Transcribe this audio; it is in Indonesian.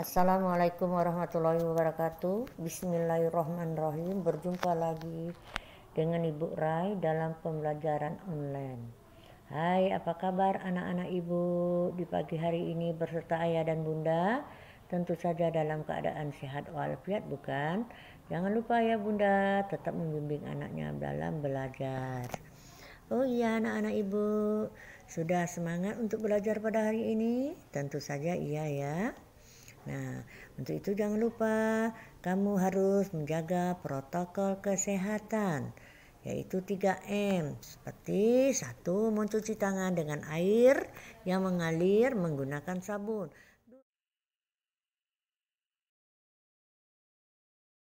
Assalamualaikum warahmatullahi wabarakatuh. Bismillahirrahmanirrahim. Berjumpa lagi dengan Ibu Rai dalam pembelajaran online. Hai, apa kabar anak-anak Ibu di pagi hari ini berserta Ayah dan Bunda? Tentu saja dalam keadaan sehat walafiat, bukan? Jangan lupa ya Bunda tetap membimbing anaknya dalam belajar. Oh iya anak-anak Ibu, sudah semangat untuk belajar pada hari ini? Tentu saja iya ya. Nah, untuk itu jangan lupa kamu harus menjaga protokol kesehatan yaitu 3M seperti satu mencuci tangan dengan air yang mengalir menggunakan sabun